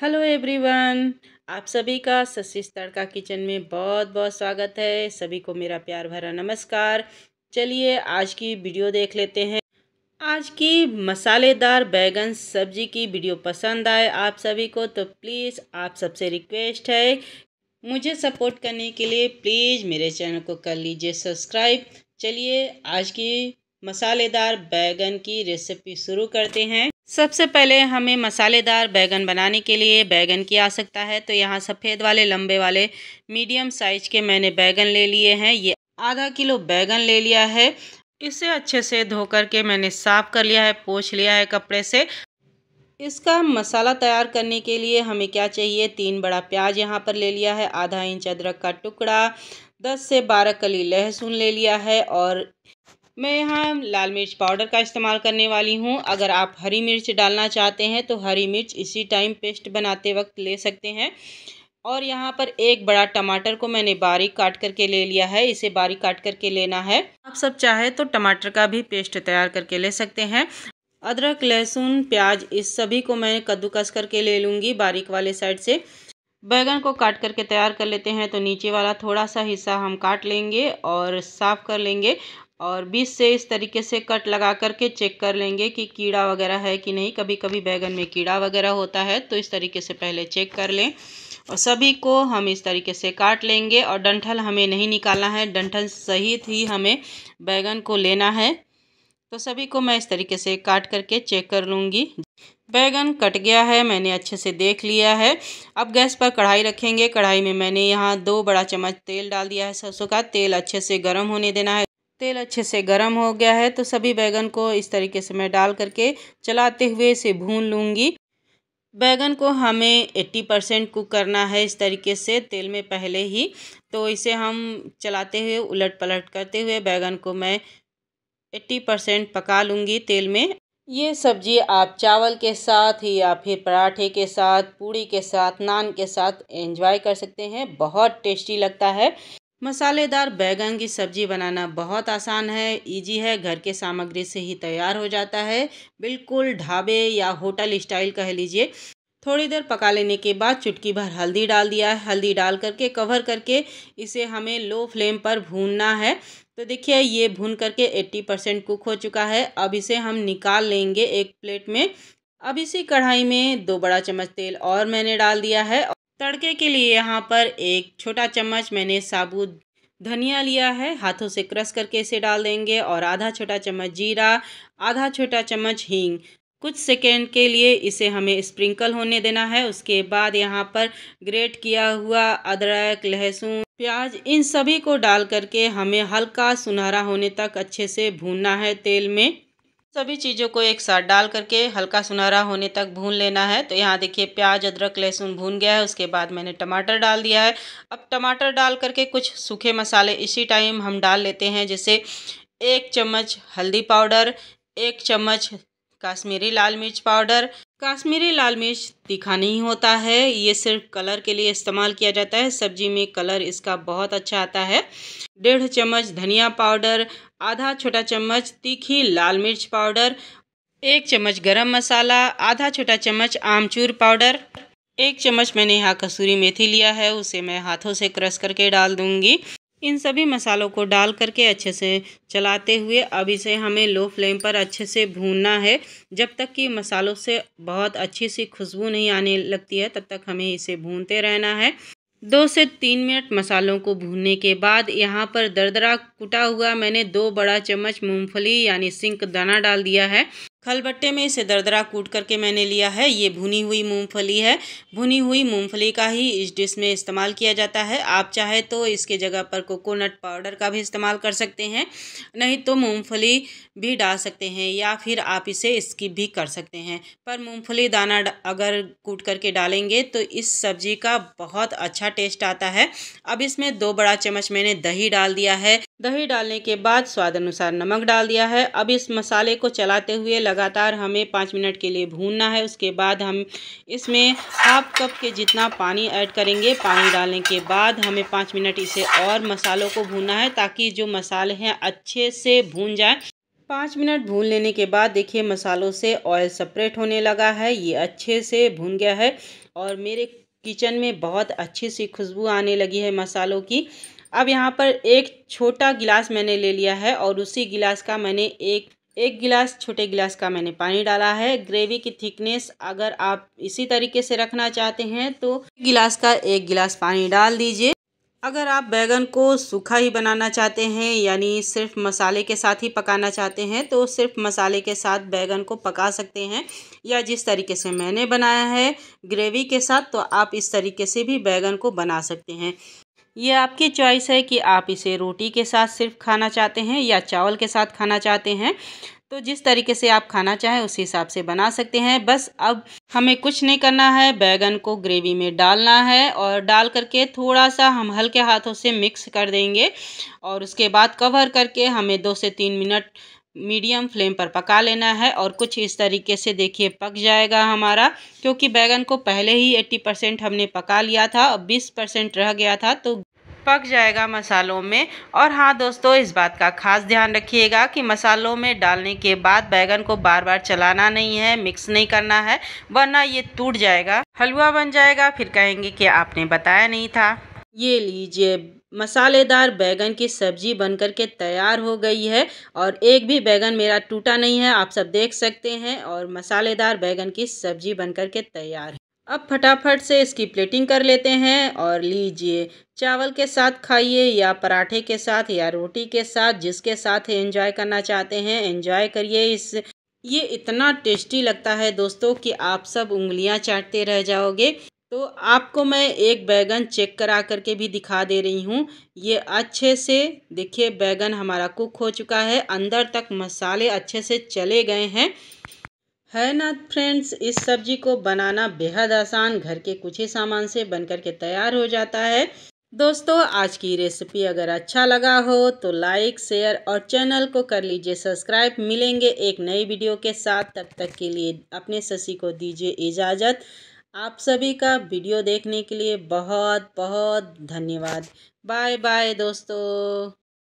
hello everyone आप सभी का सशीश तड़का किचन में बहुत बहुत स्वागत है सभी को मेरा प्यार भरा नमस्कार चलिए आज की वीडियो देख लेते हैं आज की मसालेदार बैगन सब्जी की वीडियो पसंद आए आप सभी को तो प्लीज़ आप सबसे रिक्वेस्ट है मुझे सपोर्ट करने के लिए प्लीज़ मेरे चैनल को कर लीजिए सब्सक्राइब चलिए आज की मसालेदार बैगन की रेसिपी शुरू करते हैं सबसे पहले हमें मसालेदार बैगन बनाने के लिए बैगन की आवश्यकता है तो यहाँ सफ़ेद वाले लंबे वाले मीडियम साइज के मैंने बैगन ले लिए हैं ये आधा किलो बैगन ले लिया है इसे अच्छे से धोकर के मैंने साफ़ कर लिया है पोछ लिया है कपड़े से इसका मसाला तैयार करने के लिए हमें क्या चाहिए तीन बड़ा प्याज यहाँ पर ले लिया है आधा इंच अदरक का टुकड़ा दस से बारह कली लहसुन ले लिया है और मैं यहाँ लाल मिर्च पाउडर का इस्तेमाल करने वाली हूँ अगर आप हरी मिर्च डालना चाहते हैं तो हरी मिर्च इसी टाइम पेस्ट बनाते वक्त ले सकते हैं और यहाँ पर एक बड़ा टमाटर को मैंने बारीक काट करके ले लिया है इसे बारीक काट करके लेना है आप सब चाहे तो टमाटर का भी पेस्ट तैयार करके ले सकते हैं अदरक लहसुन प्याज इस सभी को मैं कद्दूकस करके ले लूँगी बारीक वाले साइड से बैगन को काट करके तैयार कर लेते हैं तो नीचे वाला थोड़ा सा हिस्सा हम काट लेंगे और साफ़ कर लेंगे और बीच से इस तरीके से कट लगा करके चेक कर लेंगे कि कीड़ा वगैरह है कि नहीं कभी कभी बैगन में कीड़ा वगैरह होता है तो इस तरीके से पहले चेक कर लें और सभी को हम इस तरीके से काट लेंगे और डंठल हमें नहीं निकालना है डंठल सहित ही हमें बैगन को लेना है तो सभी को मैं इस तरीके से काट करके चेक कर लूँगी बैगन कट गया है मैंने अच्छे से देख लिया है अब गैस पर कढ़ाई रखेंगे कढ़ाई में मैंने यहाँ दो बड़ा चम्मच तेल डाल दिया है सरसों का तेल अच्छे से गर्म होने देना है तेल अच्छे से गर्म हो गया है तो सभी बैगन को इस तरीके से मैं डाल करके चलाते हुए इसे भून लूँगी बैगन को हमें 80 परसेंट कुक करना है इस तरीके से तेल में पहले ही तो इसे हम चलाते हुए उलट पलट करते हुए बैगन को मैं 80 परसेंट पका लूँगी तेल में ये सब्जी आप चावल के साथ या फिर पराठे के साथ पूड़ी के साथ नान के साथ एंजॉय कर सकते हैं बहुत टेस्टी लगता है मसालेदार बैगन की सब्जी बनाना बहुत आसान है इजी है घर के सामग्री से ही तैयार हो जाता है बिल्कुल ढाबे या होटल स्टाइल कह लीजिए थोड़ी देर पका लेने के बाद चुटकी भर हल्दी डाल दिया है हल्दी डाल करके कवर करके इसे हमें लो फ्लेम पर भूनना है तो देखिए ये भून करके 80 परसेंट कुक हो चुका है अब इसे हम निकाल लेंगे एक प्लेट में अब इसी कढ़ाई में दो बड़ा चम्मच तेल और मैंने डाल दिया है तड़के के लिए यहाँ पर एक छोटा चम्मच मैंने साबुत धनिया लिया है हाथों से क्रश करके इसे डाल देंगे और आधा छोटा चम्मच जीरा आधा छोटा चम्मच हींग कुछ सेकेंड के लिए इसे हमें स्प्रिंकल होने देना है उसके बाद यहाँ पर ग्रेट किया हुआ अदरक लहसुन प्याज इन सभी को डाल करके हमें हल्का सुनहरा होने तक अच्छे से भूनना है तेल में सभी चीज़ों को एक साथ डाल करके हल्का सुनहरा होने तक भून लेना है तो यहाँ देखिए प्याज अदरक लहसुन भून गया है उसके बाद मैंने टमाटर डाल दिया है अब टमाटर डाल करके कुछ सूखे मसाले इसी टाइम हम डाल लेते हैं जैसे एक चम्मच हल्दी पाउडर एक चम्मच काश्मीरी लाल मिर्च पाउडर काश्मीरी लाल मिर्च तीखा नहीं होता है ये सिर्फ कलर के लिए इस्तेमाल किया जाता है सब्जी में कलर इसका बहुत अच्छा आता है डेढ़ चम्मच धनिया पाउडर आधा छोटा चम्मच तीखी लाल मिर्च पाउडर एक चम्मच गरम मसाला आधा छोटा चम्मच आमचूर पाउडर एक चम्मच मैंने यहाँ कसूरी मेथी लिया है उसे मैं हाथों से क्रश करके डाल दूँगी इन सभी मसालों को डाल करके अच्छे से चलाते हुए अब इसे हमें लो फ्लेम पर अच्छे से भूनना है जब तक कि मसालों से बहुत अच्छी सी खुशबू नहीं आने लगती है तब तक हमें इसे भूनते रहना है दो से तीन मिनट मसालों को भूनने के बाद यहाँ पर दरदरा कुटा हुआ मैंने दो बड़ा चम्मच मूंगफली यानी सिंक दाना डाल दिया है खलबट्टे में इसे दरदरा कूट करके मैंने लिया है ये भुनी हुई मूंगफली है भुनी हुई मूंगफली का ही इस डिश में इस्तेमाल किया जाता है आप चाहे तो इसके जगह पर कोकोनट पाउडर का भी इस्तेमाल कर सकते हैं नहीं तो मूंगफली भी डाल सकते हैं या फिर आप इसे स्किप भी कर सकते हैं पर मूँगफली दाना अगर कूट करके डालेंगे तो इस सब्ज़ी का बहुत अच्छा टेस्ट आता है अब इसमें दो बड़ा चम्मच मैंने दही डाल दिया है दही डालने के बाद स्वाद अनुसार नमक डाल दिया है अब इस मसाले को चलाते हुए लगातार हमें पाँच मिनट के लिए भूनना है उसके बाद हम इसमें हाफ कप के जितना पानी ऐड करेंगे पानी डालने के बाद हमें पाँच मिनट इसे और मसालों को भूनना है ताकि जो मसाले हैं अच्छे से भून जाए पाँच मिनट भून लेने के बाद देखिए मसालों से ऑयल सेपरेट होने लगा है ये अच्छे से भून गया है और मेरे किचन में बहुत अच्छी सी खुशबू आने लगी है मसालों की अब यहाँ पर एक छोटा गिलास मैंने ले लिया है और उसी गिलास का मैंने एक एक गिलास छोटे गिलास का मैंने पानी डाला है ग्रेवी की थिकनेस अगर आप इसी तरीके से रखना चाहते हैं तो गिलास का एक गिलास पानी डाल दीजिए अगर आप बैगन को सूखा ही बनाना चाहते हैं यानी सिर्फ मसाले के साथ ही पकाना चाहते हैं तो सिर्फ मसाले के साथ बैगन को पका सकते हैं या जिस तरीके से मैंने बनाया है ग्रेवी के साथ तो आप इस तरीके से भी बैगन को बना सकते हैं ये आपकी चॉइस है कि आप इसे रोटी के साथ सिर्फ खाना चाहते हैं या चावल के साथ खाना चाहते हैं तो जिस तरीके से आप खाना चाहें उस हिसाब से बना सकते हैं बस अब हमें कुछ नहीं करना है बैगन को ग्रेवी में डालना है और डाल करके थोड़ा सा हम हल्के हाथों से मिक्स कर देंगे और उसके बाद कवर करके हमें दो से तीन मिनट मीडियम फ्लेम पर पका लेना है और कुछ इस तरीके से देखिए पक जाएगा हमारा क्योंकि बैगन को पहले ही 80 परसेंट हमने पका लिया था और 20 परसेंट रह गया था तो पक जाएगा मसालों में और हाँ दोस्तों इस बात का खास ध्यान रखिएगा कि मसालों में डालने के बाद बैगन को बार बार चलाना नहीं है मिक्स नहीं करना है वरना ये टूट जाएगा हलवा बन जाएगा फिर कहेंगे कि आपने बताया नहीं था ये लीजिए मसालेदार बैगन की सब्जी बनकर के तैयार हो गई है और एक भी बैगन मेरा टूटा नहीं है आप सब देख सकते हैं और मसालेदार बैगन की सब्जी बनकर के तैयार है अब फटाफट से इसकी प्लेटिंग कर लेते हैं और लीजिए चावल के साथ खाइए या पराठे के साथ या रोटी के साथ जिसके साथ एंजॉय करना चाहते हैं एंजॉय करिए इस ये इतना टेस्टी लगता है दोस्तों कि आप सब उंगलियां चाटते रह जाओगे तो आपको मैं एक बैगन चेक करा करके भी दिखा दे रही हूँ ये अच्छे से देखिए बैगन हमारा कुक हो चुका है अंदर तक मसाले अच्छे से चले गए हैं है ना फ्रेंड्स इस सब्जी को बनाना बेहद आसान घर के कुछ ही सामान से बनकर के तैयार हो जाता है दोस्तों आज की रेसिपी अगर अच्छा लगा हो तो लाइक शेयर और चैनल को कर लीजिए सब्सक्राइब मिलेंगे एक नई वीडियो के साथ तब तक के लिए अपने ससी को दीजिए इजाज़त आप सभी का वीडियो देखने के लिए बहुत बहुत धन्यवाद बाय बाय दोस्तों